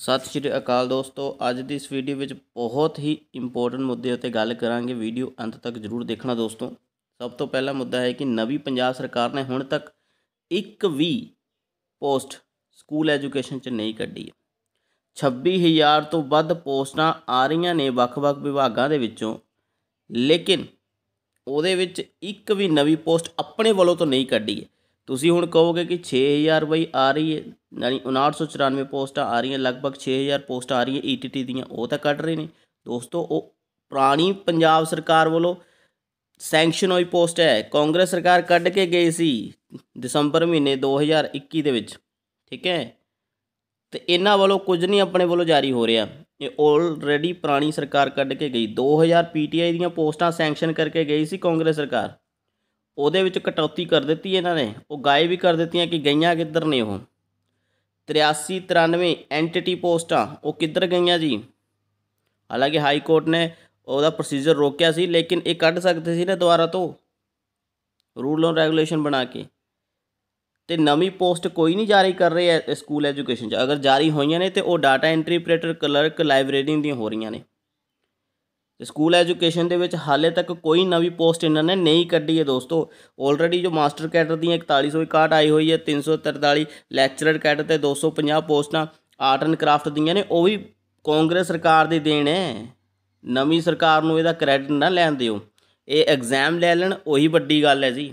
ਸਤਿ ਸ਼੍ਰੀ ਅਕਾਲ ਦੋਸਤੋ ਅੱਜ ਦੀ ਇਸ ਵੀਡੀਓ ਵਿੱਚ ਬਹੁਤ ਹੀ ਇੰਪੋਰਟੈਂਟ ਮੁੱਦੇ ਉੱਤੇ ਗੱਲ ਕਰਾਂਗੇ ਵੀਡੀਓ ਅੰਤ ਤੱਕ ਜ਼ਰੂਰ ਦੇਖਣਾ ਦੋਸਤੋ ਸਭ ਤੋਂ ਪਹਿਲਾ ਮੁੱਦਾ ਹੈ ਕਿ ਨਵੀਂ ਪੰਜਾਬ ਸਰਕਾਰ ਨੇ ਹੁਣ ਤੱਕ ਇੱਕ ਵੀ ਪੋਸਟ ਸਕੂਲ ਐਜੂਕੇਸ਼ਨ 'ਚ ਨਹੀਂ ਕੱਢੀ ਹੈ 26000 ਤੋਂ ਵੱਧ ਪੋਸਟਾਂ ਆ ਰਹੀਆਂ ਨੇ ਵੱਖ-ਵੱਖ ਵਿਭਾਗਾਂ ਦੇ ਵਿੱਚੋਂ ਲੇਕਿਨ ਉਹਦੇ ਵਿੱਚ ਇੱਕ ਵੀ ਨਵੀਂ ਪੋਸਟ ਆਪਣੇ ਵੱਲੋਂ ਤੋਂ ਨਹੀਂ ਕੱਢੀ ਹੈ ਤੁਸੀਂ ਹੁਣ ਕਹੋਗੇ ਕਿ 6000 ਬਈ ਆ ਰਹੀ ਹੈ ਯਾਨੀ 5994 ਪੋਸਟਾਂ ਆ ਰਹੀਆਂ ਲਗਭਗ 6000 ਪੋਸਟਾਂ ਆ ਰਹੀਆਂ ਈਟੀਟੀ e ਦੀਆਂ ਉਹ ਤਾਂ ਕੱਢ ਰਹੇ ਨੇ ਦੋਸਤੋ ਉਹ ਪੁਰਾਣੀ ਪੰਜਾਬ ਸਰਕਾਰ ਵੱਲੋਂ ਸੈਂਕਸ਼ਨ ਹੋਈ ਪੋਸਟ ਹੈ ਕਾਂਗਰਸ ਸਰਕਾਰ ਕੱਢ ਕੇ ਗਈ ਸੀ ਦਸੰਬਰ ਮਹੀਨੇ 2021 ਦੇ ਵਿੱਚ ਠੀਕ ਹੈ ਤੇ ਇਹਨਾਂ ਵੱਲੋਂ ਕੁਝ ਨਹੀਂ ਆਪਣੇ ਵੱਲੋਂ ਜਾਰੀ ਹੋ ਰਿਹਾ ਇਹ ਆਲਰੇਡੀ ਪੁਰਾਣੀ ਸਰਕਾਰ ਕੱਢ ਕੇ ਗਈ 2000 ਪੀਟੀਆਈ ਦੀਆਂ ਪੋਸਟਾਂ ਸੈਂਕਸ਼ਨ ਕਰਕੇ ਗਈ ਸੀ ਕਾਂਗਰਸ ਸਰਕਾਰ ਉਹਦੇ ਵਿੱਚ ਕਟੌਤੀ ਕਰ ਦਿੱਤੀ ਇਹਨਾਂ ਨੇ ਉਹ ਗਾਇਬ ਵੀ ਕਰ ਦਿੱਤੀਆਂ ਕਿ ਗਈਆਂ ਕਿੱਧਰ ਨੇ ਉਹ 83 93 ਐਂਟੀਟੀ ਪੋਸਟਾਂ ਉਹ ਕਿੱਧਰ ਗਈਆਂ ਜੀ ਹਾਲਾਂਕਿ ਹਾਈ ਕੋਰਟ ਨੇ ਉਹਦਾ ਪ੍ਰੋਸੀਜਰ ਰੋਕਿਆ ਸੀ ਲੇਕਿਨ ਇਹ ਕੱਢ ਸਕਦੇ ਸੀ ਨਾ ਦੁਬਾਰਾ ਤੋਂ ਰੂਲ ਔਰ ਰੈਗੂਲੇਸ਼ਨ ਬਣਾ ਕੇ ਤੇ ਨਵੀਂ ਪੋਸਟ ਕੋਈ ਨਹੀਂ ਜਾਰੀ ਕਰ ਰਹੀ ਹੈ ਸਕੂਲ ਐਜੂਕੇਸ਼ਨ 'ਚ ਅਗਰ ਜਾਰੀ ਹੋਈਆਂ ਨੇ ਤੇ ਉਹ data entry operator clerk library ਦੀਆਂ ਹੋ ਰਹੀਆਂ ਨੇ ਤੇ ਸਕੂਲ ਐਜੂਕੇਸ਼ਨ ਦੇ ਵਿੱਚ ਹਾਲੇ ਤੱਕ ਕੋਈ ਨਵੀਂ ਪੋਸਟ ਇਹਨਾਂ ਨੇ ਨਹੀਂ ਕੱਢੀ ਹੈ ਦੋਸਤੋ ਆਲਰੇਡੀ ਜੋ ਮਾਸਟਰ ਕੈਡਰ ਦੀਆਂ 4161 ਆਈ ਹੋਈ ਹੈ 343 ਲੈਕਚਰਰ ਕੈਡਰ ਤੇ 250 ਪੋਸਟਾਂ ਆਰਟ ਐਂਡ ਕ੍ਰਾਫਟ ਦੀਆਂ ਨੇ ਉਹ ਵੀ ਕਾਂਗਰਸ ਸਰਕਾਰ ਦੇ ਦੇਣ ਹੈ ਨਵੀਂ ਸਰਕਾਰ ਨੂੰ ਇਹਦਾ ਕ੍ਰੈਡਿਟ ਨਾ ਲੈਣ ਦਿਓ ਇਹ ਐਗਜ਼ਾਮ ਲੈ ਲੈਣ ਉਹੀ ਵੱਡੀ ਗੱਲ ਹੈ ਜੀ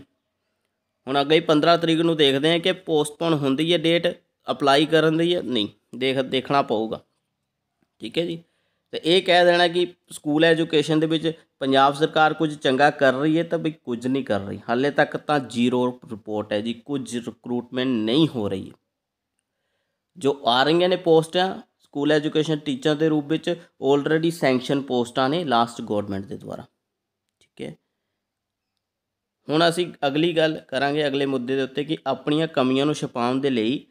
ਹੁਣ ਅੱਗੇ 15 ਤਰੀਕ ਨੂੰ ਦੇਖਦੇ ਹਾਂ ਕਿ ਪੋਸਟਪੋਨ ਹੁੰਦੀ ਹੈ ਡੇਟ ਅਪਲਾਈ ਕਰਨ ਦੀ ਹੈ ਨਹੀਂ ਦੇਖ ਦੇਖਣਾ ਪਊਗਾ ਠੀਕ ਹੈ ਜੀ ਤੇ ਇਹ ਕਹਿ ਦੇਣਾ ਕਿ ਸਕੂਲ ਐਜੂਕੇਸ਼ਨ ਦੇ ਵਿੱਚ ਪੰਜਾਬ ਸਰਕਾਰ ਕੁਝ ਚੰਗਾ ਕਰ ਰਹੀ ਹੈ ਤਾਂ ਵੀ ਕੁਝ ਨਹੀਂ ਕਰ ਰਹੀ ਹਾਲੇ ਤੱਕ ਤਾਂ ਜ਼ੀਰੋ ਰਿਪੋਰਟ ਹੈ ਜੀ ਕੁਝ ਰਿਕਰੂਟਮੈਂਟ ਨਹੀਂ ਹੋ ਰਹੀ ਜੋ ਆ ਰਹੀਆਂ ਨੇ ਪੋਸਟਾਂ ਸਕੂਲ ਐਜੂਕੇਸ਼ਨ ਟੀਚਰ ਦੇ ਰੂਪ ਵਿੱਚ ਆਲਰੇਡੀ ਸੈਂਕਸ਼ਨ ਪੋਸਟਾਂ ਨੇ ਲਾਸਟ ਗਵਰਨਮੈਂਟ ਦੇ ਦੁਆਰਾ ਠੀਕ ਹੈ ਹੁਣ ਅਸੀਂ ਅਗਲੀ ਗੱਲ ਕਰਾਂਗੇ ਅਗਲੇ ਮੁੱਦੇ ਦੇ ਉੱਤੇ ਕਿ ਆਪਣੀਆਂ ਕਮੀਆਂ ਨੂੰ ਛਪਾਉਣ ਦੇ ਲਈ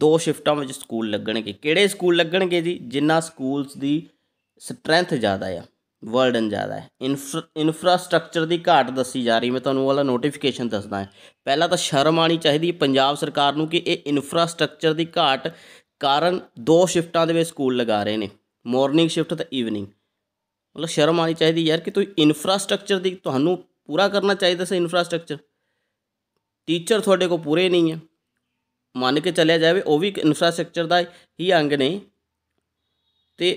ਦੋ ਸ਼ਿਫਟਾਂ ਵਿੱਚ ਸਕੂਲ ਲੱਗਣਗੇ ਕਿਹੜੇ ਸਕੂਲ ਲੱਗਣਗੇ ਜੀ ਜਿੰਨਾ ਸਕੂਲਸ ਦੀ ਸਟਰੈਂਥ ਜ਼ਿਆਦਾ ਆ ਵਰਡਨ ਜ਼ਿਆਦਾ ਹੈ ਇਨਫਰਾਸਟ੍ਰਕਚਰ ਦੀ ਘਾਟ ਦੱਸੀ ਜਾ ਰਹੀ ਮੈਂ ਤੁਹਾਨੂੰ ਵਾਲਾ ਨੋਟੀਫਿਕੇਸ਼ਨ ਦੱਸਦਾ ਹੈ ਪਹਿਲਾਂ ਤਾਂ ਸ਼ਰਮ ਆਣੀ ਚਾਹੀਦੀ ਪੰਜਾਬ ਸਰਕਾਰ ਨੂੰ ਕਿ ਇਹ ਇਨਫਰਾਸਟ੍ਰਕਚਰ ਦੀ ਘਾਟ ਕਾਰਨ ਦੋ ਸ਼ਿਫਟਾਂ ਦੇ ਵਿੱਚ ਸਕੂਲ ਲਗਾ ਰਹੇ ਨੇ ਮਾਰਨਿੰਗ ਸ਼ਿਫਟ ਤੇ ਈਵਨਿੰਗ ਮਤਲਬ ਸ਼ਰਮ ਆਣੀ ਚਾਹੀਦੀ ਯਾਰ ਕਿ ਤੁਸੀਂ ਇਨਫਰਾਸਟ੍ਰਕਚਰ ਦੀ ਤੁਹਾਨੂੰ ਪੂਰਾ ਕਰਨਾ ਚਾਹੀਦਾ ਸੀ ਇਨਫਰਾਸਟ੍ਰਕਚਰ ਟੀਚਰ ਤੁਹਾਡੇ ਕੋਲ ਪੂਰੇ ਨਹੀਂ ਹੈ ਮੰਨ ਕੇ ਚੱਲਿਆ ਜਾਵੇ ਉਹ ਵੀ ਇੱਕ ਇਨਫਰਾਸਟ੍ਰਕਚਰ ਦਾ ਹੀ ਅੰਗ ਨੇ ਤੇ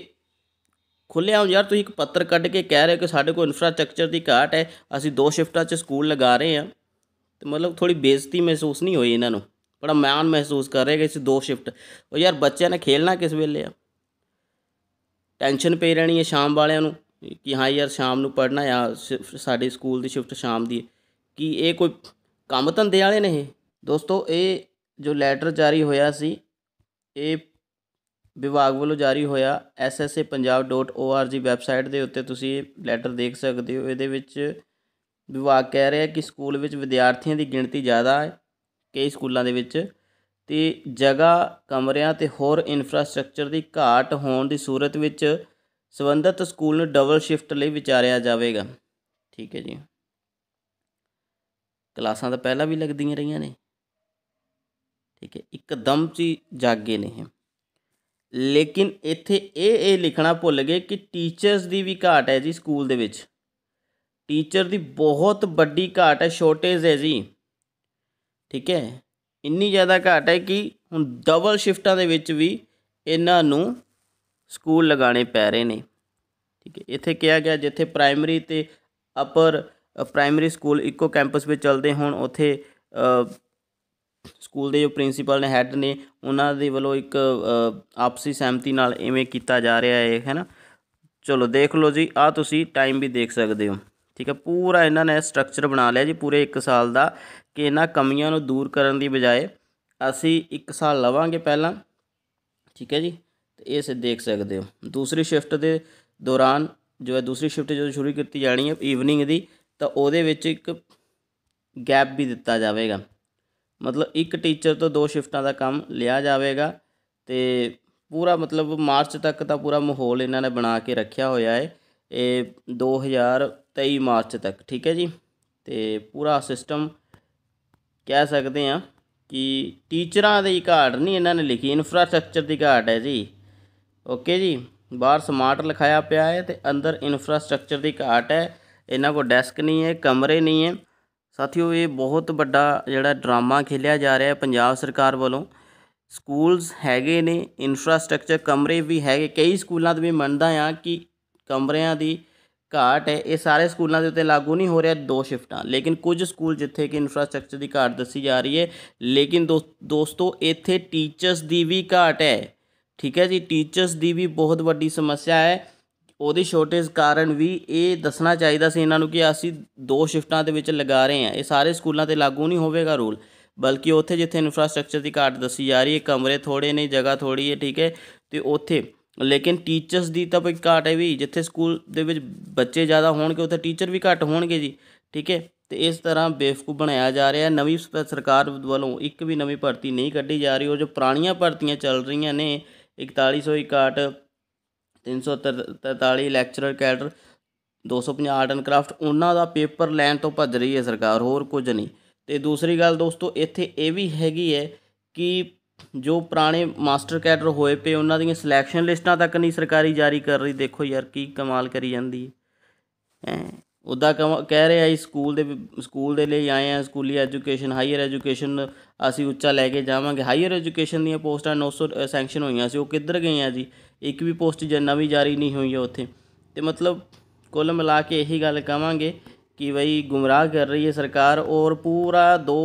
ਹੁਣ ਯਾਰ ਤੁਸੀਂ ਇੱਕ ਪੱਤਰ ਕੱਢ ਕੇ ਕਹਿ ਰਹੇ ਕਿ ਸਾਡੇ ਕੋਲ ਇਨਫਰਾਸਟ੍ਰਕਚਰ ਦੀ ਘਾਟ ਹੈ ਅਸੀਂ ਦੋ ਸ਼ਿਫਟਾਂ 'ਚ ਸਕੂਲ ਲਗਾ ਰਹੇ ਹਾਂ ਤੇ ਮਤਲਬ ਥੋੜੀ ਬੇਇੱਜ਼ਤੀ ਮਹਿਸੂਸ ਨਹੀਂ ਹੋਈ ਇਹਨਾਂ ਨੂੰ ਬੜਾ ਮਾਣ ਮਹਿਸੂਸ ਕਰ ਰਹੇ ਕਿ ਅਸੀਂ ਦੋ ਸ਼ਿਫਟ ਉਹ ਯਾਰ ਬੱਚਿਆਂ ਨੇ ਖੇਲਣਾ ਕਿਸ ਵੇਲੇ ਆ ਟੈਨਸ਼ਨ ਪਈ ਰਹਿਣੀ ਹੈ ਸ਼ਾਮ ਵਾਲਿਆਂ ਨੂੰ ਕਿ ਹਾਂ ਯਾਰ ਸ਼ਾਮ ਨੂੰ ਪੜਨਾ ਆ ਸਾਡੇ ਸਕੂਲ ਦੀ ਸ਼ਿਫਟ ਸ਼ਾਮ ਦੀ ਕੀ ਇਹ ਕੋਈ ਕੰਮ ਧੰਦੇ ਵਾਲੇ ਨੇ ਦੋਸਤੋ ਇਹ ਜੋ ਲੈਟਰ ਜਾਰੀ ਹੋਇਆ ਸੀ ਇਹ ਵਿਭਾਗ ਵੱਲੋਂ ਜਾਰੀ ਹੋਇਆ ssapunjab.org ਵੈਬਸਾਈਟ ਦੇ ਉੱਤੇ ਤੁਸੀਂ ਇਹ ਲੈਟਰ ਦੇਖ ਸਕਦੇ ਹੋ ਇਹਦੇ ਵਿੱਚ ਵਿਭਾਗ ਕਹਿ ਰਿਹਾ ਕਿ ਸਕੂਲ ਵਿੱਚ ਵਿਦਿਆਰਥੀਆਂ ਦੀ ਗਿਣਤੀ ਜ਼ਿਆਦਾ ਹੈ ਕਈ ਸਕੂਲਾਂ ਦੇ ਵਿੱਚ ਤੇ ਜਗ੍ਹਾ ਕਮਰਿਆਂ ਤੇ ਹੋਰ ਇਨਫਰਾਸਟ੍ਰਕਚਰ ਦੀ ਘਾਟ ਹੋਣ ਦੀ ਸੂਰਤ ਵਿੱਚ ਸਬੰਧਤ ਸਕੂਲ ਨੂੰ ਡਬਲ ਸ਼ਿਫਟ ਲਈ ਵਿਚਾਰਿਆ ਜਾਵੇਗਾ ਠੀਕ ਹੈ ਜੀ ਕਲਾਸਾਂ ਤਾਂ ਪਹਿਲਾਂ ਵੀ ਲੱਗਦੀਆਂ ਰਹੀਆਂ ਨੇ ਠੀਕ ਹੈ ਇੱਕਦਮ ਜੀ ਜਾਗੇ ਨੇ ਇਹ ਲੇਕਿਨ ਇੱਥੇ ਇਹ ਇਹ ਲਿਖਣਾ ਭੁੱਲ ਗਏ ਕਿ ਟੀਚਰਸ ਦੀ ਵੀ ਘਾਟ ਹੈ ਜੀ ਸਕੂਲ ਦੇ ਵਿੱਚ ਟੀਚਰ ਦੀ ਬਹੁਤ ਵੱਡੀ ਘਾਟ ਹੈ ਸ਼ੋਰਟੇਜ ਹੈ ਜੀ ਠੀਕ ਹੈ ਇੰਨੀ ਜ਼ਿਆਦਾ ਘਾਟ ਹੈ ਕਿ ਹੁਣ ਡਬਲ ਸ਼ਿਫਟਾਂ ਦੇ ਵਿੱਚ ਵੀ ਇਹਨਾਂ ਨੂੰ ਸਕੂਲ ਲਗਾਣੇ ਪੈ ਰਹੇ ਨੇ ਠੀਕ ਹੈ ਇੱਥੇ ਕਿਹਾ ਗਿਆ ਜਿੱਥੇ ਪ੍ਰਾਇਮਰੀ ਤੇ ਅਪਰ ਪ੍ਰਾਇਮਰੀ ਸਕੂਲ ਇੱਕੋ ਕੈਂਪਸ ਵਿੱਚ ਚੱਲਦੇ ਹੋਣ ਉੱਥੇ ਸਕੂਲ ਦੇ ਜੋ ਪ੍ਰਿੰਸੀਪਲ ਨੇ ਹੈੱਡ ਨੇ ਉਹਨਾਂ ਦੇ ਵੱਲੋਂ ਇੱਕ ਆਪਸੀ ਸਹਿਮਤੀ ਨਾਲ ਇਵੇਂ ਕੀਤਾ ਜਾ ਰਿਹਾ ਹੈ ਹੈ ਨਾ ਚਲੋ ਦੇਖ ਲਓ ਜੀ ਆ ਤੁਸੀਂ ਟਾਈਮ ਵੀ ਦੇਖ ਸਕਦੇ ਹੋ ਠੀਕ ਹੈ ਪੂਰਾ ਇਹਨਾਂ ਨੇ ਸਟਰਕਚਰ ਬਣਾ ਲਿਆ ਜੀ ਪੂਰੇ 1 ਸਾਲ ਦਾ ਕਿ ਇਹਨਾਂ ਕਮੀਆਂ ਨੂੰ ਦੂਰ ਕਰਨ ਦੀ ਬਜਾਏ ਅਸੀਂ 1 ਸਾਲ ਲਵਾਂਗੇ ਪਹਿਲਾਂ ਠੀਕ ਹੈ ਜੀ ਤੇ ਸੇ ਦੇਖ ਸਕਦੇ ਹੋ ਦੂਸਰੀ ਸ਼ਿਫਟ ਦੇ ਦੌਰਾਨ ਜੋ ਹੈ ਦੂਸਰੀ ਸ਼ਿਫਟ ਜਦੋਂ ਸ਼ੁਰੂ ਕੀਤੀ ਜਾਣੀ ਹੈ ਈਵਨਿੰਗ ਦੀ ਤਾਂ ਉਹਦੇ ਵਿੱਚ ਇੱਕ ਗੈਪ ਵੀ ਦਿੱਤਾ ਜਾਵੇਗਾ ਮਤਲਬ ਇੱਕ ਟੀਚਰ ਤੋਂ ਦੋ ਸ਼ਿਫਟਾਂ ਦਾ ਕੰਮ ਲਿਆ ਜਾਵੇਗਾ ਤੇ ਪੂਰਾ ਮਤਲਬ ਮਾਰਚ ਤੱਕ ਦਾ ਪੂਰਾ ਮਾਹੌਲ ਇਹਨਾਂ ਨੇ ਬਣਾ ਕੇ ਰੱਖਿਆ ਹੋਇਆ ਹੈ ਇਹ 2023 ਮਾਰਚ ਤੱਕ ਠੀਕ ਹੈ ਜੀ ਤੇ ਪੂਰਾ ਸਿਸਟਮ ਕਹਿ ਸਕਦੇ ਆ ਕਿ ਟੀਚਰਾਂ ਦੀ ਘਾਟ ਨਹੀਂ ਇਹਨਾਂ ਨੇ ਲਿਖੀ ਇਨਫਰਾਸਟ੍ਰਕਚਰ ਦੀ ਘਾਟ ਹੈ ਜੀ ਓਕੇ ਜੀ ਬਾਹਰ ਸਮਾਰਟ ਲਿਖਾਇਆ ਪਿਆ ਹੈ ਤੇ ਅੰਦਰ ਇਨਫਰਾਸਟ੍ਰਕਚਰ ਦੀ ਘਾਟ ਹੈ ਇਹਨਾਂ ਕੋਲ ਡੈਸਕ ਨਹੀਂ ਹੈ ਕਮਰੇ ਨਹੀਂ ਹੈ ਸਾਥੀਓ ਇਹ ਬਹੁਤ ਵੱਡਾ ਜਿਹੜਾ ਡਰਾਮਾ ਖੇ ល ਿਆ ਜਾ ਰਿਹਾ ਹੈ ਪੰਜਾਬ ਸਰਕਾਰ ਵੱਲੋਂ ਸਕੂਲਸ ਹੈਗੇ ਨੇ ਇਨਫਰਾਸਟ੍ਰਕਚਰ ਕਮਰੇ ਵੀ ਹੈਗੇ ਕਈ ਸਕੂਲਾਂ ਦੇ ਵੀ ਮੰਨਦਾ ਆ ਕਿ ਕਮਰਿਆਂ ਦੀ ਘਾਟ ਹੈ ਇਹ ਸਾਰੇ ਸਕੂਲਾਂ ਦੇ ਉੱਤੇ ਲਾਗੂ ਨਹੀਂ ਹੋ ਰਿਹਾ ਦੋ ਸ਼ਿਫਟਾਂ ਲੇਕਿਨ ਕੁਝ ਸਕੂਲ ਜਿੱਥੇ ਕਿ ਇਨਫਰਾਸਟ੍ਰਕਚਰ ਦੀ ਘਾਟ ਦੱਸੀ ਜਾ ਰਹੀ ਹੈ ਲੇਕਿਨ ਦੋਸਤੋ ਇੱਥੇ ਟੀਚਰਸ ਦੀ ਵੀ ਘਾਟ ਹੈ ਠੀਕ ਹੈ ਜੀ ਟੀਚਰਸ ਦੀ ਵੀ ਬਹੁਤ ਵੱਡੀ ਸਮੱਸਿਆ ਹੈ ਉਹਦੀ ਸ਼ੋਰਟੇਜ ਕਾਰਨ ਵੀ ਇਹ ਦੱਸਣਾ ਚਾਹੀਦਾ ਸੀ ਇਹਨਾਂ ਨੂੰ ਕਿ ਅਸੀਂ ਦੋ ਸ਼ਿਫਟਾਂ ਦੇ ਵਿੱਚ ਲਗਾ ਰਹੇ ਹਾਂ ਇਹ ਸਾਰੇ ਸਕੂਲਾਂ ਤੇ ਲਾਗੂ ਨਹੀਂ ਹੋਵੇਗਾ ਰੂਲ ਬਲਕਿ ਉੱਥੇ ਜਿੱਥੇ ਇਨਫਰਾਸਟ੍ਰਕਚਰ ਦੀ ਘਾਟ ਦੱਸੀ ਜਾ ਰਹੀ ਹੈ ਕਮਰੇ ਥੋੜੇ ਨੇ ਜਗ੍ਹਾ ਥੋੜੀ ਹੈ ਠੀਕ ਹੈ ਤੇ ਉੱਥੇ ਲੇਕਿਨ ਟੀਚਰਸ ਦੀ ਤਾਂ ਕੋਈ ਘਾਟ ਹੈ ਵੀ ਜਿੱਥੇ ਸਕੂਲ ਦੇ ਵਿੱਚ ਬੱਚੇ ਜ਼ਿਆਦਾ ਹੋਣਗੇ ਉੱਥੇ ਟੀਚਰ ਵੀ ਘੱਟ ਹੋਣਗੇ ਜੀ ਠੀਕ ਹੈ ਤੇ ਇਸ ਤਰ੍ਹਾਂ ਬੇਫਕੂ ਬਣਾਇਆ ਜਾ ਰਿਹਾ ਨਵੀਂ ਸਰਕਾਰ ਵੱਲੋਂ ਇੱਕ ਵੀ ਨਵੀਂ ਭਰਤੀ ਨਹੀਂ ਕੱਢੀ ਜਾ ਰਹੀ ਉਹ ਜੋ ਪੁਰਾਣੀਆਂ ਭਰਤੀਆਂ ਚੱਲ ਰਹੀਆਂ ਨੇ 4161 343 lecturer cadre 250 art and craft ਉਹਨਾਂ ਦਾ ਪੇਪਰ ਲੈਣ ਤੋਂ ਭੱਜ ਰਹੀ ਹੈ ਸਰਕਾਰ ਹੋਰ ਕੁਝ ਨਹੀਂ ਤੇ ਦੂਸਰੀ ਗੱਲ ਦੋਸਤੋ ਇੱਥੇ ਇਹ ਵੀ ਹੈਗੀ ਹੈ ਕਿ ਜੋ ਪੁਰਾਣੇ ਮਾਸਟਰ ਕੈਡਰ ਹੋਏ ਪਏ ਉਹਨਾਂ ਦੀਆਂ ਸਿਲੈਕਸ਼ਨ ਲਿਸਟਾਂ ਤੱਕ ਨਹੀਂ ਸਰਕਾਰੀ ਜਾਰੀ ਕਰ ਰਹੀ ਦੇਖੋ ਯਾਰ ਕੀ ਕਮਾਲ ਕਰੀ ਜਾਂਦੀ ਹੈ ਉਦਾ ਕਹ ਕਹਿ ਰਹੇ ਆ ਸਕੂਲ ਦੇ ਸਕੂਲ ਦੇ ਲਈ ਆਏ ਆ ਸਕੂਲੀ ਐਜੂਕੇਸ਼ਨ ਹਾਈਅਰ ਐਜੂਕੇਸ਼ਨ ਅਸੀਂ ਉੱਚਾ ਲੈ ਕੇ ਜਾਵਾਂਗੇ ਹਾਈਅਰ ਐਜੂਕੇਸ਼ਨ ਦੀਆਂ ਪੋਸਟਾਂ 900 ਸੈਂਕਸ਼ਨ ਹੋਈਆਂ ਸੀ ਉਹ ਕਿੱਧਰ ਗਈਆਂ ਜੀ ਇੱਕ ਵੀ ਪੋਸਟ ਜਨਾ ਵੀ ਜਾਰੀ ਨਹੀਂ ਹੋਈ ਆ ਉੱਥੇ ਤੇ ਮਤਲਬ ਕੁੱਲ ਮਿਲਾ ਕੇ ਇਹੀ ਗੱਲ ਕਵਾਂਗੇ ਕਿ ਬਈ ਗੁੰਮਰਾਹ ਕਰ ਰਹੀ ਹੈ ਸਰਕਾਰ ਔਰ ਪੂਰਾ 2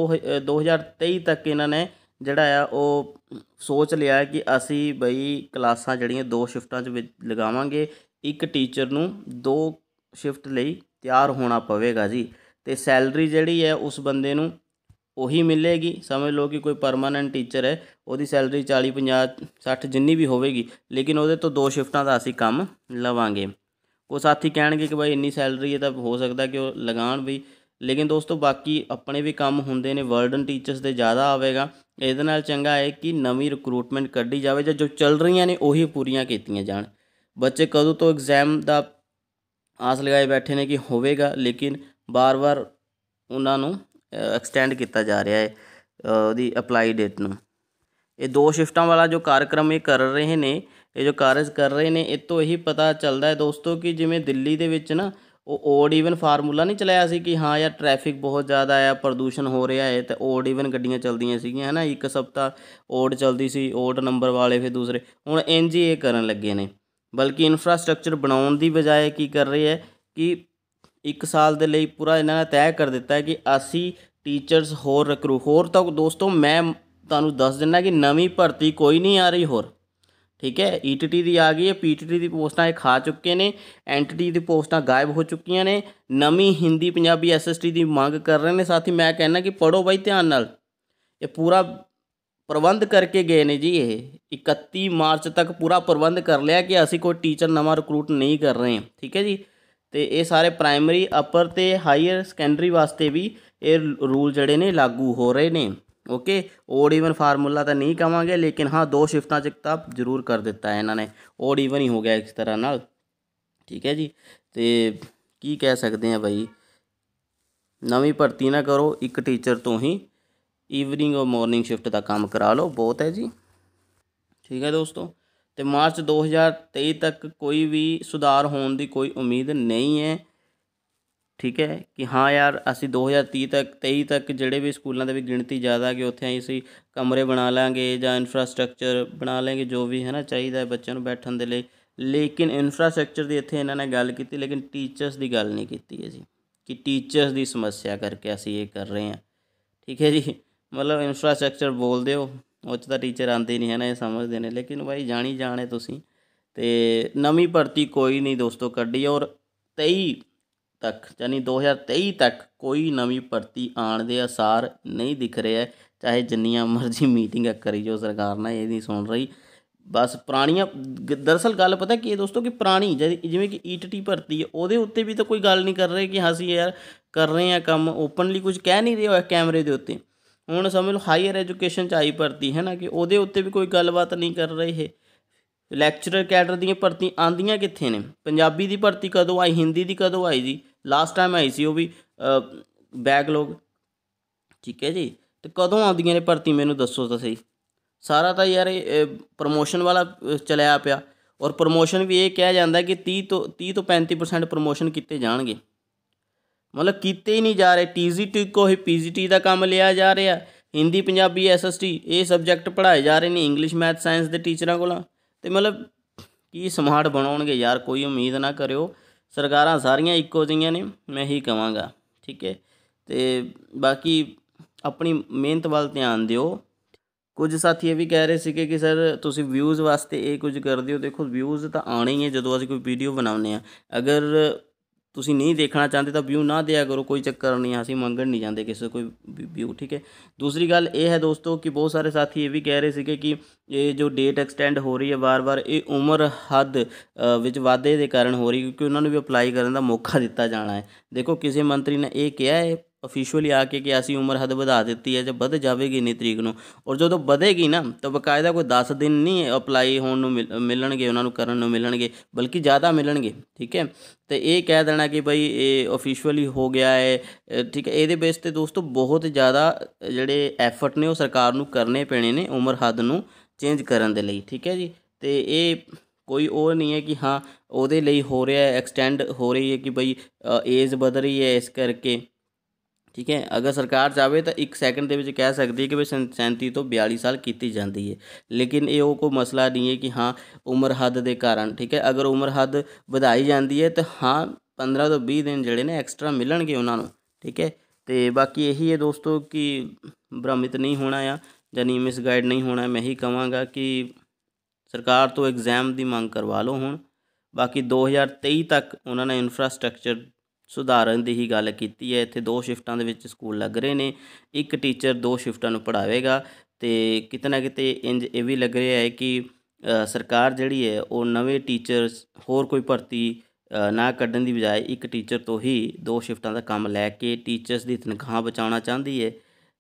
2023 ਤੱਕ ਇਹਨਾਂ ਨੇ ਜਿਹੜਾ ਆ ਉਹ ਸੋਚ ਲਿਆ ਕਿ ਅਸੀਂ ਬਈ ਕਲਾਸਾਂ ਜਿਹੜੀਆਂ ਦੋ ਸ਼ਿਫਟਾਂ 'ਚ ਲਗਾਵਾਂਗੇ ਇੱਕ ਟੀਚਰ ਨੂੰ ਦੋ ਸ਼ਿਫਟ ਲਈ ਤਿਆਰ ਹੋਣਾ ਪਵੇਗਾ ਜੀ ਤੇ ਸੈਲਰੀ ਜਿਹੜੀ ਹੈ ਉਸ ਬੰਦੇ ਨੂੰ ਉਹੀ ਮਿਲੇਗੀ ਸਮਝ ਲਓ ਕਿ ਕੋਈ ਪਰਮਨੈਂਟ ਟੀਚਰ ਹੈ ਉਹਦੀ ਸੈਲਰੀ 40 50 60 ਜਿੰਨੀ ਵੀ ਹੋਵੇਗੀ ਲੇਕਿਨ ਉਹਦੇ ਤੋਂ ਦੋ ਸ਼ਿਫਟਾਂ ਦਾ ਅਸੀਂ ਕੰਮ ਲਵਾਂਗੇ ਉਹ ਸਾਥੀ ਕਹਿਣਗੇ ਕਿ ਭਾਈ ਇੰਨੀ ਸੈਲਰੀ ਹੈ ਤਾਂ ਹੋ ਸਕਦਾ ਕਿ ਉਹ ਲਗਾਉਣ ਵੀ ਲੇਕਿਨ ਦੋਸਤੋ ਬਾਕੀ ਆਪਣੇ ਵੀ ਕੰਮ ਹੁੰਦੇ ਨੇ ਵਰਡਨ ਟੀਚਰਸ ਦੇ ਜ਼ਿਆਦਾ ਆਵੇਗਾ ਇਹਦੇ ਨਾਲ ਚੰਗਾ ਹੈ ਕਿ ਨਵੀਂ ਰਿਕਰੂਟਮੈਂਟ ਕੱਢੀ ਜਾਵੇ ਜਾਂ ਜੋ ਚੱਲ ਰਹੀਆਂ ਨੇ ਉਹੀ ਪੂਰੀਆਂ ਕੀਤੀਆਂ ਜਾਣ ਬੱਚੇ ਕਦੋਂ ਤੋਂ ਐਗਜ਼ਾਮ ਦਾ ਆਸ ਲਗਾਏ ਬੈਠੇ ਨੇ ਕਿ ਹੋਵੇਗਾ ਲੇਕਿਨ ਬਾਰ-ਬਾਰ ਉਹਨਾਂ ਨੂੰ ਐਕਸਟੈਂਡ ਕੀਤਾ ਜਾ ਰਿਹਾ ਹੈ ਉਹਦੀ ਅਪਲਾਈ ਡੇਟ ਨੂੰ ਇਹ ਦੋ ਸ਼ਿਫਟਾਂ ਵਾਲਾ ਜੋ ਕਾਰਜਕ੍ਰਮ ਇਹ ਕਰ ਰਹੇ ਨੇ ਇਹ ਜੋ ਕਾਰਜ ਕਰ ਰਹੇ ਨੇ ਇਹ ਤੋਂ ਇਹੀ ਪਤਾ ਚੱਲਦਾ ਹੈ ਦੋਸਤੋ ਕਿ ਜਿਵੇਂ ਦਿੱਲੀ ਦੇ ਵਿੱਚ ਨਾ ਉਹ ਓਡ ਈਵਨ ਫਾਰਮੂਲਾ ਨਹੀਂ ਚਲਾਇਆ ਸੀ ਕਿ ਹਾਂ ਯਾਰ ਟ੍ਰੈਫਿਕ ਬਹੁਤ ਜ਼ਿਆਦਾ ਆ ਪ੍ਰਦੂਸ਼ਣ ਹੋ ਰਿਹਾ ਹੈ ਤੇ ਓਡ ਈਵਨ ਗੱਡੀਆਂ ਚਲਦੀਆਂ ਸੀਗੀਆਂ ਹਨਾ ਇੱਕ ਸਪਤਾ ਓਡ ਚਲਦੀ ਸੀ ਓਡ ਨੰਬਰ ਵਾਲੇ ਫਿਰ ਦੂਸਰੇ ਹੁਣ ਇੰਜ ਹੀ ਇਹ ਕਰਨ ਲੱਗੇ ਨੇ ਬਲਕਿ ਇਨਫਰਾਸਟ੍ਰਕਚਰ ਬਣਾਉਣ ਦੀ ਬਜਾਏ ਕੀ ਕਰ ਰਹੀ ਹੈ ਕਿ ਇੱਕ ਸਾਲ ਦੇ ਲਈ ਪੂਰਾ ਇਹਨਾਂ ਨੇ ਤੈਅ ਕਰ ਦਿੱਤਾ ਹੈ ਕਿ ਅਸੀਂ ਟੀਚਰਸ ਹੋਰ ਰਕਰੂ ਹੋਰ ਤਾਂ ਦੋਸਤੋ ਮੈਂ ਤੁਹਾਨੂੰ ਦੱਸ ਦਿੰਦਾ ਕਿ ਨਵੀਂ ਭਰਤੀ ਕੋਈ ਨਹੀਂ ਆ ਰਹੀ ਹੋਰ ਠੀਕ ਹੈ ਈਟੀਟੀ e ਦੀ ਆ ਗਈ ਹੈ ਪੀਟੀਟੀ ਦੀ ਪੋਸਟਾਂ ਇਹ ਖਾ ਚੁੱਕੇ ਨੇ ਐਨਟੀਟੀ ਦੀ ਪੋਸਟਾਂ ਗਾਇਬ ਹੋ ਚੁੱਕੀਆਂ ਨੇ ਨਵੀਂ ਹਿੰਦੀ ਪੰਜਾਬੀ ਐਸਐਸਟੀ ਦੀ ਮੰਗ ਕਰ ਰਹੇ ਨੇ ਸਾਥੀ ਮੈਂ ਕਹਿੰਦਾ ਕਿ ਪੜੋ ਬਾਈ ਧਿਆਨ ਨਾਲ ਇਹ ਪੂਰਾ ਪ੍ਰਬੰਧ ਕਰਕੇ ਗਏ ਨੇ ਜੀ ਇਹ 31 ਮਾਰਚ ਤੱਕ ਪੂਰਾ ਪ੍ਰਬੰਧ ਕਰ ਲਿਆ ਕਿ ਅਸੀਂ ਕੋਈ ਟੀਚਰ ਨਵਾਂ ਰਿਕਰੂਟ ਨਹੀਂ ਕਰ ਰਹੇ ਠੀਕ ਹੈ ਜੀ ਤੇ ਇਹ ਸਾਰੇ ਪ੍ਰਾਇਮਰੀ ਅਪਰ ਤੇ ਹਾਇਰ ਸੈਕੰਡਰੀ ਵਾਸਤੇ ਵੀ ਇਹ ਰੂਲ ਜਿਹੜੇ ਨੇ ਲਾਗੂ ਹੋ ਰਹੇ ਨੇ ਓਕੇ ਓਡ ਈਵਨ ਫਾਰਮੂਲਾ ਤਾਂ ਨਹੀਂ ਕਵਾਂਗੇ ਲੇਕਿਨ ਹਾਂ ਦੋ ਸ਼ਿਫਟਾਂ ਚ ਤਾਂ ਜ਼ਰੂਰ ਕਰ ਦਿੱਤਾ ਹੈ ਇਹਨਾਂ ਨੇ ਓਡ ਇਵਨ ਹੀ ਹੋ ਗਿਆ ਇਸ ਤਰ੍ਹਾਂ ਨਾਲ ਠੀਕ ਹੈ ਜੀ ਤੇ ਕੀ ਕਹਿ ਸਕਦੇ ਆ ਬਾਈ ਨਵੀਂ ਭਰਤੀ ਨਾ ਕਰੋ ਇੱਕ ਟੀਚਰ ਤੋਂ ਹੀ ਈਵਨਿੰਗ ਔਰ ਮਾਰਨਿੰਗ ਸ਼ਿਫਟ ਦਾ ਕੰਮ ਕਰਾ ਲਓ ਬਹੁਤ ਹੈ ਜੀ ਠੀਕ ਹੈ ਦੋਸਤੋ ਤੇ ਮਾਰਚ 2023 ਤੱਕ ਕੋਈ ਵੀ ਸੁਧਾਰ ਹੋਣ ਦੀ ਕੋਈ ਉਮੀਦ ਨਹੀਂ ਹੈ ਠੀਕ ਹੈ ਕਿ ਹਾਂ ਯਾਰ ਅਸੀਂ 2030 ਤੱਕ 23 ਤੱਕ ਜਿਹੜੇ ਵੀ ਸਕੂਲਾਂ ਦੇ ਵੀ ਗਿਣਤੀ ਜ਼ਿਆਦਾ ਕਿ ਉੱਥੇ ਅਸੀਂ ਕਮਰੇ ਬਣਾ ਲਾਂਗੇ ਜਾਂ ਇਨਫਰਾਸਟ੍ਰਕਚਰ ਬਣਾ ਲਾਂਗੇ ਜੋ ਵੀ ਹੈ ਨਾ ਚਾਹੀਦਾ ਬੱਚਿਆਂ ਨੂੰ ਬੈਠਣ ਦੇ ਲਈ ਲੇਕਿਨ ਇਨਫਰਾਸਟ੍ਰਕਚਰ ਦੀ ਇੱਥੇ ਇਹਨਾਂ ਨੇ ਗੱਲ ਕੀਤੀ ਲੇਕਿਨ ਟੀਚਰਸ ਦੀ ਗੱਲ ਨਹੀਂ ਕੀਤੀ ਹੈ ਜੀ ਕਿ ਟੀਚਰਸ ਦੀ ਸਮੱਸਿਆ ਕਰਕੇ ਅਸੀਂ ਇਹ ਕਰ ਰਹੇ ਹਾਂ ਠੀਕ ਹੈ ਜੀ ਮਤਲਬ ਇਨਫਰਾਸਟ੍ਰਕਚਰ ਬੋਲਦੇ ਹੋ ਉਹ ਚ ਤਾਂ ਟੀਚਰ ਆਂਦੇ ਨਹੀਂ ਹੈ ਨਾ ਇਹ ਸਮਝਦੇ ਨੇ ਲੇਕਿਨ ਬਾਈ ਜਾਣੀ ਜਾਣੇ ਤੁਸੀਂ ਤੇ ਨਵੀਂ ਭਰਤੀ ਕੋਈ ਨਹੀਂ ਦੋਸਤੋ ਕੱਢੀ ਔਰ 23 ਤੱਕ ਯਾਨੀ 2023 ਤੱਕ ਕੋਈ ਨਵੀਂ ਭਰਤੀ ਆਣ ਦੇ ਅਸਾਰ ਨਹੀਂ ਦਿਖ ਰਿਹਾ ਚਾਹੇ ਜਿੰਨੀਆਂ ਮਰਜ਼ੀ ਮੀਟਿੰਗਾਂ ਕਰੀ ਜੋ ਸਰਕਾਰ ਨਾਲ ਇਹ ਨਹੀਂ ਸੁਣ ਰਹੀ ਬਸ ਪੁਰਾਣੀਆਂ ਦਰਸਲ ਗੱਲ ਪਤਾ ਕੀ ਹੈ ਦੋਸਤੋ ਕਿ ਪੁਰਾਣੀ ਜਿਵੇਂ ਕਿ ਈਟੀਟੀ e ਭਰਤੀ ਹੈ ਉਹਦੇ ਉੱਤੇ ਵੀ ਤਾਂ ਕੋਈ ਗੱਲ ਨਹੀਂ ਕਰ ਰਹੇ ਕਿ ਹਾਂ ਸੀ ਯਾਰ ਕਰ ਰਹੇ ਆ ਕੰਮ ਓਪਨਲੀ ਕੁਝ ਕਹਿ ਨਹੀਂ ਰਹੇ ਹੋ ਕੈਮਰੇ ਦੇ ਉੱਤੇ ਹੁਣ ਸਮਝ ਲਓ ਹਾਇਰ ਐਜੂਕੇਸ਼ਨ ਚ ਆਈ ਭਰਤੀ ਹੈ ਨਾ ਕਿ ਉਹਦੇ ਉੱਤੇ ਵੀ ਕੋਈ ਗੱਲਬਾਤ ਨਹੀਂ ਕਰ ਰਹੇ ਇਹ ਲੈਕਚਰਰ ਕੈਡਰ ਦੀਆਂ ਭਰਤੀ ਆਂਦੀਆਂ ਕਿੱਥੇ ਨੇ ਪੰਜਾਬੀ ਦੀ ਭਰਤੀ ਕਦੋਂ ਆਈ ਹਿੰਦੀ ਦੀ ਕਦੋਂ ਆਈ ਜੀ ਲਾਸਟ ਟਾਈਮ ਆਈ ਸੀ ਉਹ ਵੀ ਬੈਕਲੌਗ ਠੀਕ ਹੈ ਜੀ ਤੇ ਕਦੋਂ ਆਉਂਦੀਆਂ ਨੇ ਭਰਤੀ ਮੈਨੂੰ ਦੱਸੋ ਤਾਂ ਸਹੀ ਸਾਰਾ ਤਾਂ ਯਾਰ ਇਹ ਪ੍ਰੋਮੋਸ਼ਨ ਵਾਲਾ ਚਲਿਆ ਪਿਆ ਔਰ ਪ੍ਰੋਮੋਸ਼ਨ ਵੀ ਇਹ ਕਿਹਾ ਜਾਂਦਾ ਕਿ 30 ਤੋਂ 30 ਤੋਂ 35% ਪ੍ਰੋਮੋਸ਼ਨ ਕੀਤੇ ਜਾਣਗੇ ਮਤਲਬ ਕੀਤੇ ਹੀ ਨਹੀਂ ਜਾ ਰਹੇ ਟੀਜੀਟੀ ਕੋ ਹੀ ਪੀਜੀਟੀ ਦਾ ਕੰਮ ਲਿਆ ਜਾ ਰਿਹਾ ਹਿੰਦੀ ਪੰਜਾਬੀ ਐਸਐਸਟੀ ਇਹ ਸਬਜੈਕਟ ਪੜਾਏ ਜਾ ਰਹੇ ਨੇ ਇੰਗਲਿਸ਼ ਮੈਥ ਸਾਇੰਸ ਦੇ ਟੀਚਰਾਂ ਕੋਲ ਤੇ ਮਤਲਬ ਕੀ ਸਮਾਰਟ ਬਣਾਉਣਗੇ ਯਾਰ ਕੋਈ ਉਮੀਦ ਨਾ ਕਰਿਓ ਸਰਕਾਰਾਂ ਸਾਰੀਆਂ ਇੱਕੋ ਜਿਹੀਆਂ ਨੇ ਮੈਂ ਹੀ ਕਹਾਂਗਾ ਠੀਕ ਹੈ ਤੇ ਬਾਕੀ ਆਪਣੀ ਮਿਹਨਤ ਵੱਲ ਧਿਆਨ ਦਿਓ ਕੁਝ ਸਾਥੀ ਇਹ ਵੀ ਕਹਿ ਰਹੇ ਸੀ ਕਿ ਸਰ ਤੁਸੀਂ ਵਿਊਜ਼ ਵਾਸਤੇ ਇਹ ਕੁਝ ਕਰਦੇ ਹੋ ਦੇਖੋ ਵਿਊਜ਼ ਤਾਂ ਆਣੇ ਹੀ ਹੈ ਜਦੋਂ ਅਸੀਂ ਕੋਈ ਵੀਡੀਓ ਬਣਾਉਂਦੇ ਆ ਅਗਰ ਤੁਸੀਂ ਨਹੀਂ ਦੇਖਣਾ ਚਾਹੁੰਦੇ ਤਾਂ ਵਿਊ ਨਾ ਦਿਆ ਕਰੋ ਕੋਈ ਚੱਕਰ ਨਹੀਂ ਅਸੀਂ ਮੰਗਣ ਨਹੀਂ ਜਾਂਦੇ ਕਿਸੇ ਕੋਈ ਵਿਊ ਠੀਕ ਹੈ ਦੂਸਰੀ ਗੱਲ ਇਹ ਹੈ ਦੋਸਤੋ ਕਿ ਬਹੁਤ ਸਾਰੇ ਸਾਥੀ ਇਹ ਵੀ ਕਹਿ ਰਹੇ ਸੀਗੇ ਕਿ ਇਹ ਜੋ ਡੇਟ ਐਕਸਟੈਂਡ ਹੋ ਰਹੀ ਹੈ ਵਾਰ-ਵਾਰ ਇਹ ਉਮਰ ਹੱਦ ਵਿੱਚ ਵਾਧੇ ਦੇ ਕਾਰਨ ਹੋ ਰਹੀ ਕਿਉਂਕਿ ਉਹਨਾਂ ਨੂੰ ਵੀ ਅਪਲਾਈ ਕਰਨ ਦਾ ਮੌਕਾ ਦਿੱਤਾ ਜਾਣਾ ਹੈ ਦੇਖੋ ਕਿਸੇ ਮੰਤਰੀ ਨੇ ਇਹ ਕਿਹਾ ਹੈ ਅਫੀਸ਼ੀਅਲੀ ਆ ਕੇ ਕਿ ਅਸੀਂ ਉਮਰ ਹੱਦ ਵਧਾ ਦਿੱਤੀ ਹੈ ਜੇ ਵੱਧ ਜਾਵੇਗੀ ਨੀ ਤਰੀਕ ਨੂੰ ਔਰ ਜਦੋਂ ਵਧੇਗੀ ਨਾ ਤਾਂ ਬਕਾਇਦਾ ਕੋਈ 10 ਦਿਨ ਨਹੀਂ ਅਪਲਾਈ ਹੋਣ ਨੂੰ ਮਿਲਣਗੇ ਉਹਨਾਂ ਨੂੰ ਕਰਨ ਨੂੰ ਮਿਲਣਗੇ ਬਲਕਿ ਜ਼ਿਆਦਾ ਮਿਲਣਗੇ ਠੀਕ ਹੈ ਤੇ ਇਹ ਕਹਿ ਦੇਣਾ ਕਿ ਭਾਈ ਇਹ ਅਫੀਸ਼ੀਅਲੀ ਹੋ ਗਿਆ ਹੈ ਠੀਕ ਹੈ ਇਹਦੇ ਬੇਸ ਤੇ ਦੋਸਤੋ ਬਹੁਤ ਜ਼ਿਆਦਾ ਜਿਹੜੇ ਐਫਰਟ ਨੇ ਉਹ ਸਰਕਾਰ ਨੂੰ ਕਰਨੇ ਪੈਣੇ ਨੇ ਉਮਰ ਹੱਦ ਨੂੰ ਚੇਂਜ ਕਰਨ ਦੇ ਲਈ ਠੀਕ ਹੈ ਜੀ ਤੇ ਇਹ ਕੋਈ ਉਹ ਨਹੀਂ ਹੈ ਕਿ ਹਾਂ ਉਹਦੇ ਲਈ ਹੋ ਰਿਹਾ ਹੈ ਐਕਸਟੈਂਡ ਹੋ ਰਹੀ ਹੈ ਕਿ ਭਾਈ ਏਜ ਵਧ ਰਹੀ ਹੈ ਇਸ ਕਰਕੇ ਠੀਕ ਹੈ ਅਗਰ ਸਰਕਾਰ ਚਾਵੇ ਤਾਂ 1 ਸੈਕਿੰਡ ਦੇ ਵਿੱਚ ਕਹਿ ਸਕਦੀ ਹੈ ਕਿ ਵੀ 37 ਤੋਂ 42 ਸਾਲ ਕੀਤੀ ਜਾਂਦੀ ਹੈ ਲੇਕਿਨ ਇਹ ਉਹ ਕੋਈ ਮਸਲਾ ਨਹੀਂ ਹੈ ਕਿ ਹਾਂ ਉਮਰ ਹੱਦ ਦੇ ਕਾਰਨ ਠੀਕ ਹੈ ਅਗਰ ਉਮਰ ਹੱਦ ਵਧਾਈ ਜਾਂਦੀ ਹੈ ਤਾਂ ਹਾਂ 15 ਤੋਂ 20 ਦਿਨ ਜਿਹੜੇ ਨੇ ਐਕਸਟਰਾ ਮਿਲਣਗੇ ਉਹਨਾਂ ਨੂੰ ਠੀਕ ਹੈ ਤੇ ਬਾਕੀ ਇਹੀ ਹੈ ਦੋਸਤੋ ਕਿ ਭ੍ਰਮਿਤ ਨਹੀਂ ਹੋਣਾ ਆ ਜਾਨੀ ਮਿਸ ਗਾਈਡ ਨਹੀਂ ਹੋਣਾ ਮੈਂ ਹੀ ਕਹਾਂਗਾ ਕਿ ਸਰਕਾਰ ਤੋਂ ਐਗਜ਼ਾਮ ਦੀ ਮੰਗ ਕਰਵਾ ਲਓ ਹੁਣ ਬਾਕੀ 2023 ਤੱਕ ਉਹਨਾਂ ਨੇ ਇਨਫਰਾਸਟ੍ਰਕਚਰ ਸੁਧਾਰਨ ਦੀ ਹੀ ਗੱਲ ਕੀਤੀ ਹੈ ਇੱਥੇ ਦੋ ਸ਼ਿਫਟਾਂ ਦੇ ਵਿੱਚ ਸਕੂਲ ਲੱਗ ਰਹੇ ਨੇ ਇੱਕ ਟੀਚਰ ਦੋ ਸ਼ਿਫਟਾਂ ਨੂੰ ਪੜਾਵੇਗਾ ਤੇ ਕਿਤੇ ਨਾ ਕਿਤੇ ਇੰਜ ਇਹ ਵੀ ਲੱਗ ਰਿਹਾ ਹੈ ਕਿ ਸਰਕਾਰ ਜਿਹੜੀ ਹੈ ਉਹ ਨਵੇਂ ਟੀਚਰਸ ਹੋਰ ਕੋਈ ਭਰਤੀ ਨਾ ਕੱਢਣ ਦੀ ਬਜਾਏ ਇੱਕ ਟੀਚਰ ਤੋਂ ਹੀ ਦੋ ਸ਼ਿਫਟਾਂ ਦਾ ਕੰਮ ਲੈ ਕੇ ਟੀਚਰਸ ਦੀ ਤਨਖਾਹ ਬਚਾਉਣਾ ਚਾਹੁੰਦੀ ਹੈ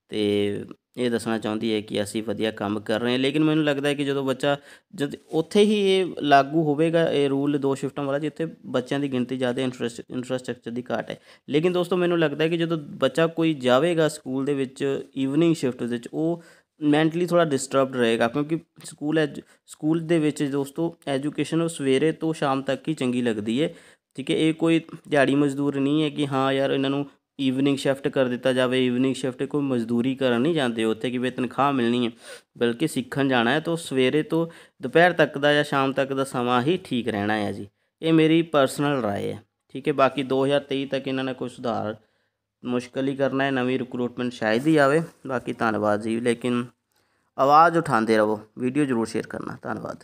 ਤੇ ਇਹ ਦੱਸਣਾ ਚਾਹੁੰਦੀ ਹੈ ਕਿ ਅਸੀਂ ਵਧੀਆ ਕੰਮ ਕਰ ਰਹੇ ਹਾਂ ਲੇਕਿਨ ਮੈਨੂੰ ਲੱਗਦਾ ਹੈ ਕਿ ਜਦੋਂ ਬੱਚਾ ਜਦ ਉੱਥੇ ਹੀ ਇਹ ਲਾਗੂ ਹੋਵੇਗਾ ਇਹ ਰੂਲ ਦੋ ਸ਼ਿਫਟਾਂ ਵਾਲਾ ਜਿੱਥੇ ਬੱਚਿਆਂ ਦੀ ਗਿਣਤੀ ਜ਼ਿਆਦਾ ਇਨਫਰਾਸਟ੍ਰਕਚਰ ਦੀ ਘਾਟ ਹੈ ਲੇਕਿਨ ਦੋਸਤੋ ਮੈਨੂੰ ਲੱਗਦਾ ਹੈ ਕਿ ਜਦੋਂ ਬੱਚਾ ਕੋਈ ਜਾਵੇਗਾ ਸਕੂਲ ਦੇ ਵਿੱਚ ਈਵਨਿੰਗ ਸ਼ਿਫਟ ਵਿੱਚ ਉਹ ਮੈਂਟਲੀ ਥੋੜਾ ਡਿਸਟਰਬਡ ਰਹੇਗਾ ਕਿਉਂਕਿ ਸਕੂਲ ਹੈ ਸਕੂਲ ਦੇ ਵਿੱਚ ਦੋਸਤੋ ਐਜੂਕੇਸ਼ਨ ਉਹ ਸਵੇਰੇ ਤੋਂ ਸ਼ਾਮ ਤੱਕ ਹੀ ਚੰਗੀ ਲੱਗਦੀ ਹੈ ਠੀਕ ਹੈ ਇਹ ਕੋਈ ਦਿਹਾੜੀ ਮਜ਼ਦੂਰ ਨਹੀਂ ਹੈ ਕਿ ਹਾਂ ਯਾਰ ਇਹਨਾਂ ਨੂੰ ਈਵਨਿੰਗ ਸ਼ਿਫਟ ਕਰ ਦਿੱਤਾ ਜਾਵੇ ਈਵਨਿੰਗ ਸ਼ਿਫਟ ਕੋਈ ਮਜ਼ਦੂਰੀ ਕਰਨ ਨਹੀਂ ਜਾਂਦੇ ਉੱਥੇ ਕਿ ਵੀ ਤਨਖਾਹ ਮਿਲਣੀ ਹੈ ਬਲਕਿ ਸਿੱਖਣ ਜਾਣਾ ਹੈ ਤਾਂ ਸਵੇਰੇ ਤੋਂ ਦੁਪਹਿਰ ਤੱਕ ਦਾ ਜਾਂ ਸ਼ਾਮ ਤੱਕ ਦਾ ਸਮਾਂ ਹੀ ਠੀਕ ਰਹਿਣਾ ਹੈ ਜੀ ਇਹ ਮੇਰੀ ਪਰਸਨਲ رائے ਹੈ ਠੀਕ ਹੈ ਬਾਕੀ 2023 ਤੱਕ ਇਹਨਾਂ ਨੇ ਕੋਈ ਸੁਧਾਰ ਮੁਸ਼ਕਲ ਹੀ ਕਰਨਾ ਹੈ ਨਵੀਂ ਰਿਕਰੂਟਮੈਂਟ ਸ਼ਾਇਦ ਹੀ ਆਵੇ ਬਾਕੀ ਧੰਨਵਾਦ ਜੀ ਲੇਕਿਨ ਆਵਾਜ਼ ਉਠਾਉਂਦੇ ਰਹੋ ਵੀਡੀਓ ਜ਼ਰੂਰ ਸ਼ੇਅਰ ਕਰਨਾ ਧੰਨਵਾਦ